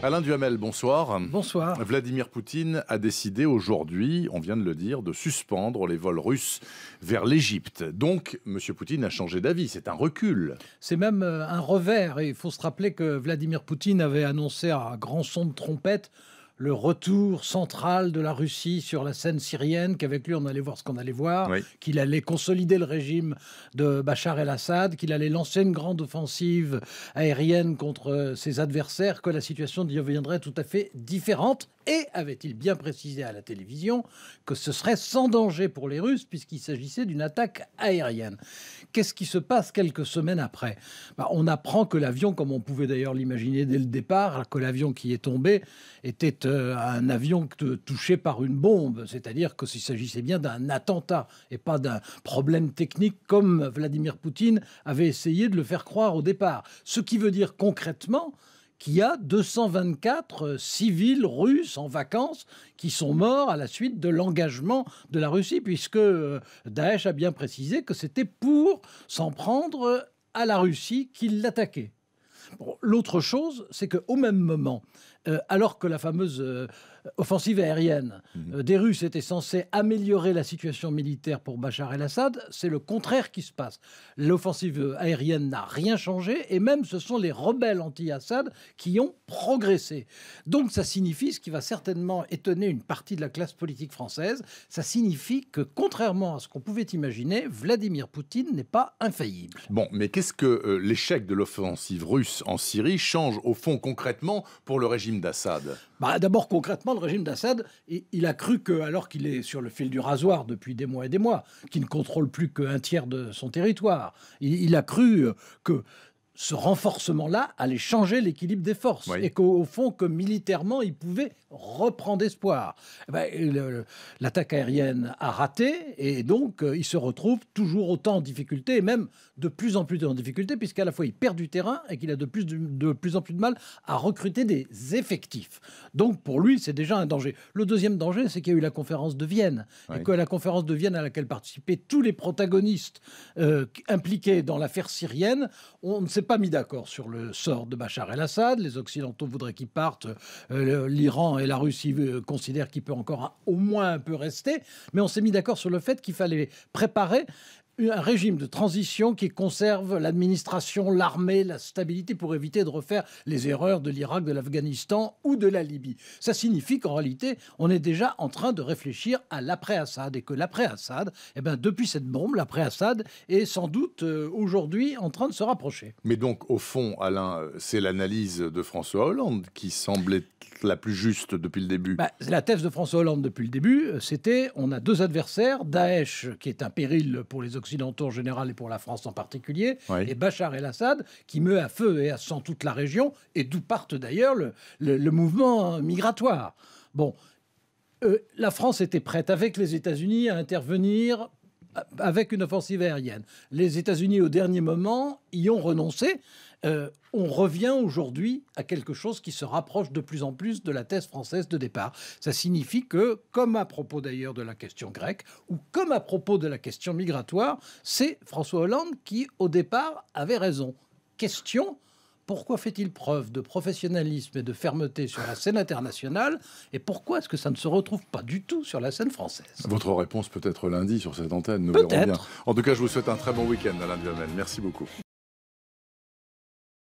Alain Duhamel, bonsoir. Bonsoir. Vladimir Poutine a décidé aujourd'hui, on vient de le dire, de suspendre les vols russes vers l'Égypte. Donc, M. Poutine a changé d'avis. C'est un recul. C'est même euh, un revers. Et il faut se rappeler que Vladimir Poutine avait annoncé à grand son de trompette le retour central de la Russie sur la scène syrienne, qu'avec lui on allait voir ce qu'on allait voir, qu'il allait consolider le régime de Bachar el-Assad, qu'il allait lancer une grande offensive aérienne contre euh, ses adversaires, que la situation deviendrait tout à fait différente et avait-il bien précisé à la télévision que ce serait sans danger pour les Russes puisqu'il s'agissait d'une attaque aérienne. Qu'est-ce qui se passe quelques semaines après bah, On apprend que l'avion, comme on pouvait d'ailleurs l'imaginer dès le départ, que l'avion qui est tombé était euh, un avion touché par une bombe, c'est-à-dire que s'il s'agissait bien d'un attentat et pas d'un problème technique comme Vladimir Poutine avait essayé de le faire croire au départ. Ce qui veut dire concrètement qu'il y a 224 euh, civils russes en vacances qui sont morts à la suite de l'engagement de la Russie, puisque euh, Daesh a bien précisé que c'était pour s'en prendre euh, à la Russie qu'il l'attaquait. L'autre chose, c'est qu'au même moment, euh, alors que la fameuse euh, offensive aérienne mhm. euh, des Russes était censée améliorer la situation militaire pour Bachar el-Assad, c'est le contraire qui se passe. L'offensive aérienne n'a rien changé et même ce sont les rebelles anti-Assad qui ont progressé. Donc ça signifie, ce qui va certainement étonner une partie de la classe politique française, ça signifie que contrairement à ce qu'on pouvait imaginer, Vladimir Poutine n'est pas infaillible. Bon, mais qu'est-ce que l'échec de l'offensive russe en Syrie change au fond concrètement pour le régime d'Assad bah, D'abord, concrètement, le régime d'Assad, il a cru que, alors qu'il est sur le fil du rasoir depuis des mois et des mois, qu'il ne contrôle plus qu'un tiers de son territoire, il, a cru que ce renforcement-là allait changer l'équilibre des forces et qu'au fond, que militairement, il pouvait reprendre espoir. Eh ben, l'attaque aérienne a raté et donc euh, il se retrouve toujours autant en difficulté et même de plus en plus en difficulté puisqu'à la fois il perd du terrain et qu'il a de plus, en plus de mal à recruter des effectifs. Donc pour lui, c'est déjà un danger. Le deuxième danger, c'est qu'il y a eu la conférence de Vienne et que la conférence de Vienne à laquelle participaient tous les protagonistes euh, impliqués dans l'affaire syrienne, on ne sait pas mis d'accord sur le sort de Bachar el-Assad. Les Occidentaux voudraient qu'il parte. Euh, L'Iran et la Russie euh, considèrent qu'il peut encore au moins un peu rester. Mais on s'est mis d'accord sur le fait qu'il fallait préparer un régime de transition qui conserve l'administration, l'armée, la stabilité pour éviter de refaire les erreurs de l'Irak, de l'Afghanistan ou de la Libye. Ça signifie qu'en réalité, on est déjà en train de réfléchir à l'après-Assad et que l'après-Assad, eh ben, depuis cette bombe, l'après-Assad est sans doute euh, aujourd'hui en train de se rapprocher. Mais donc, au fond, Alain, euh, c'est l'analyse de François Hollande qui semblait la plus juste depuis le début. Bah, la thèse de François Hollande depuis le début, euh, c'était on a deux adversaires, Daesh, qui est un péril pour les Occidentaux, Occidentaux en général et pour la France en particulier, et Bachar el-Assad qui meut à feu et à sang toute la région, et d'où partent d'ailleurs le, mouvement hein, migratoire. Bon, euh, la France était prête avec les États-Unis à intervenir euh, avec une offensive aérienne. Les États-Unis, au dernier moment, y ont renoncé euh, on revient aujourd'hui à quelque chose qui se rapproche de plus en plus de la thèse française de départ. Ça signifie que, comme à propos d'ailleurs de la question grecque, ou comme à propos de la question migratoire, c'est François Hollande qui, au départ, avait raison. Question pourquoi fait-il preuve de professionnalisme et de fermeté sur la scène internationale Et pourquoi est-ce que ça ne se retrouve pas du tout sur la scène française Votre réponse peut-être lundi sur cette antenne, nous verrons bien. En tout cas, je vous souhaite un très bon week-end, Alain Duhamel. Merci beaucoup.